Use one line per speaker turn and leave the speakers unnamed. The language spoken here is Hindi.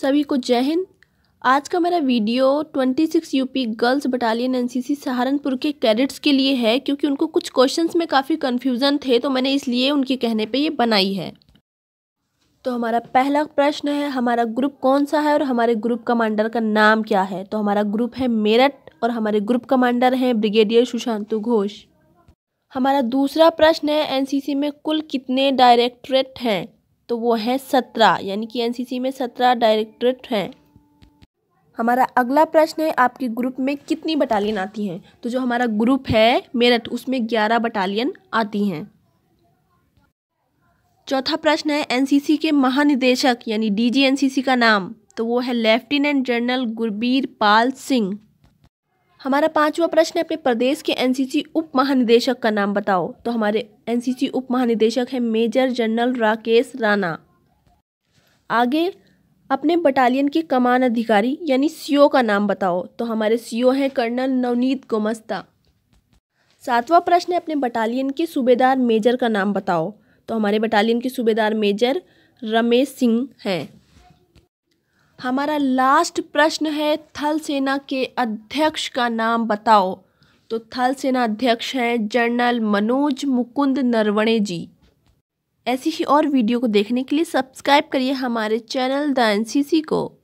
सभी को जय हिंद आज का मेरा video 26 UP girls battalion NCC Saharanpur के कैडेट्स के लिए है क्योंकि उनको कुछ क्वेश्चंस में काफ़ी कन्फ्यूज़न थे तो मैंने इसलिए उनके कहने पे ये बनाई है तो हमारा पहला प्रश्न है हमारा ग्रुप कौन सा है और हमारे ग्रुप कमांडर का नाम क्या है तो हमारा ग्रुप है मेरठ और हमारे ग्रुप कमांडर हैं ब्रिगेडियर सुशांतु घोष हमारा दूसरा प्रश्न है एनसीसी में कुल कितने डायरेक्टरेट हैं तो वो है सत्रह यानी कि एनसीसी में सत्रह डायरेक्टरेट हैं हमारा अगला प्रश्न है आपके ग्रुप में कितनी बटालियन आती हैं तो जो हमारा ग्रुप है मेरठ उसमें ग्यारह बटालियन आती हैं चौथा प्रश्न है एनसीसी के महानिदेशक यानी डीजीएनसीसी का नाम तो वो है लेफ्टिनेंट जनरल गुरबीर पाल सिंह हमारा पांचवा प्रश्न है अपने प्रदेश के एनसीसी उप महानिदेशक का नाम बताओ तो हमारे एनसीसी उप महानिदेशक है मेजर जनरल राकेश राणा आगे अपने बटालियन के कमान अधिकारी यानी सीओ का नाम बताओ तो हमारे सीओ हैं कर्नल नवनीत गोमस्ता सातवां प्रश्न है अपने बटालियन के सूबेदार मेजर का नाम बताओ तो हमारे बटालियन के सूबेदार मेजर रमेश सिंह हैं हमारा लास्ट प्रश्न है थल सेना के अध्यक्ष का नाम बताओ तो थल सेना अध्यक्ष हैं जनरल मनोज मुकुंद नरवणे जी ऐसी ही और वीडियो को देखने के लिए सब्सक्राइब करिए हमारे चैनल द एन को